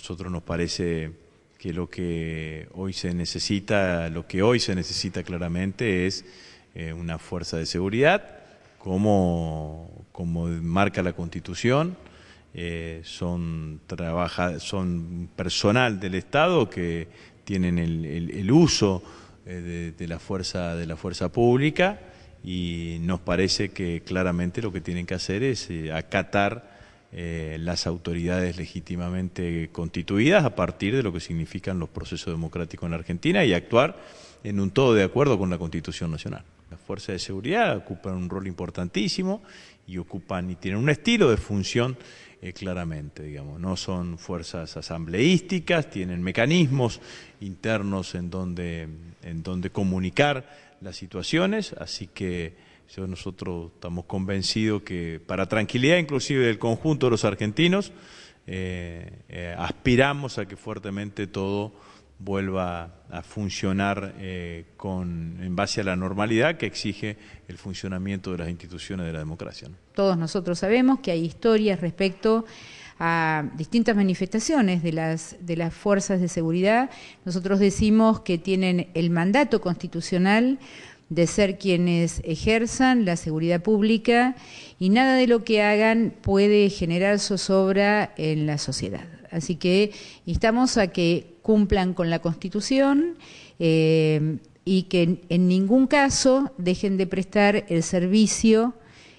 nosotros nos parece que lo que hoy se necesita, lo que hoy se necesita claramente es eh, una fuerza de seguridad, como, como marca la Constitución, eh, son, trabaja, son personal del Estado que tienen el, uso eh, de, la fuerza, de la fuerza pública y nos parece que claramente lo que tienen que hacer es acatar eh, las autoridades legítimamente constituidas a partir de lo que significan los procesos democráticos en Argentina y actuar en un todo de acuerdo con la Constitución Nacional. Las fuerzas de seguridad ocupan un rol importantísimo y ocupan y tienen un estilo de función eh, claramente, digamos. No son fuerzas asambleísticas, tienen mecanismos internos en donde, en donde comunicar las situaciones, así que nosotros estamos convencidos que para tranquilidad inclusive del conjunto de los argentinos, eh, eh, aspiramos a que fuertemente todo vuelva a funcionar eh, con, en base a la normalidad que exige el funcionamiento de las instituciones de la democracia. Todos nosotros sabemos que hay historias respecto a distintas manifestaciones de las, de las fuerzas de seguridad. Nosotros decimos que tienen el mandato constitucional de ser quienes ejerzan la seguridad pública y nada de lo que hagan puede generar zozobra en la sociedad. Así que instamos a que cumplan con la Constitución eh, y que en ningún caso dejen de prestar el servicio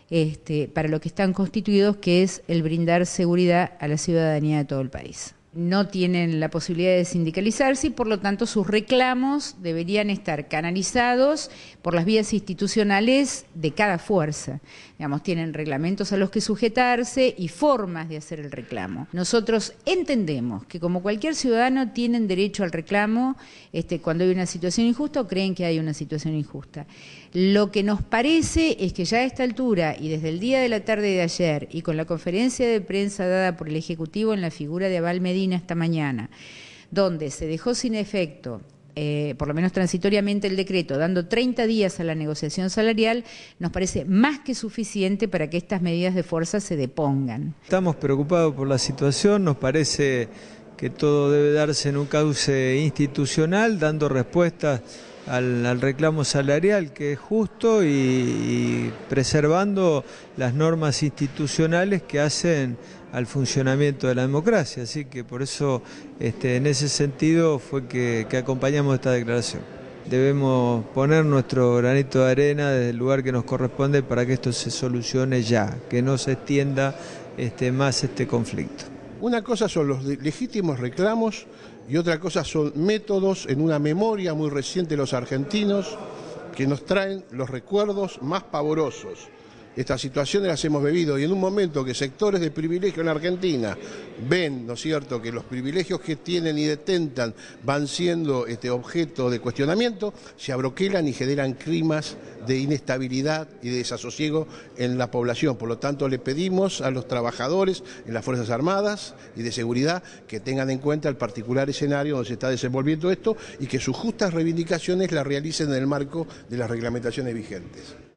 este, para lo que están constituidos, que es el brindar seguridad a la ciudadanía de todo el país no tienen la posibilidad de sindicalizarse y por lo tanto sus reclamos deberían estar canalizados por las vías institucionales de cada fuerza. Digamos, tienen reglamentos a los que sujetarse y formas de hacer el reclamo. Nosotros entendemos que como cualquier ciudadano tienen derecho al reclamo este, cuando hay una situación injusta o creen que hay una situación injusta. Lo que nos parece es que ya a esta altura y desde el día de la tarde de ayer y con la conferencia de prensa dada por el Ejecutivo en la figura de Aval Medina, esta mañana, donde se dejó sin efecto eh, por lo menos transitoriamente el decreto, dando 30 días a la negociación salarial, nos parece más que suficiente para que estas medidas de fuerza se depongan. Estamos preocupados por la situación, nos parece que todo debe darse en un cauce institucional, dando respuestas al, reclamo salarial, que es justo, y, preservando las normas institucionales que hacen al funcionamiento de la democracia. Así que por eso, este, en ese sentido, fue que, acompañamos esta declaración. Debemos poner nuestro granito de arena desde el lugar que nos corresponde para que esto se solucione ya, que no se extienda este, más este conflicto. Una cosa son los legítimos reclamos y otra cosa son métodos en una memoria muy reciente de los argentinos que nos traen los recuerdos más pavorosos. Estas situaciones las hemos vivido y en un momento que sectores de privilegio en la Argentina ven, ¿no es cierto?, que los privilegios que tienen y detentan van siendo este, objeto de cuestionamiento, se abroquelan y generan climas de inestabilidad y de desasosiego en la población. Por lo tanto, le pedimos a los trabajadores en las Fuerzas Armadas y de Seguridad que tengan en cuenta el particular escenario donde se está desenvolviendo esto y que sus justas reivindicaciones las realicen en el marco de las reglamentaciones vigentes.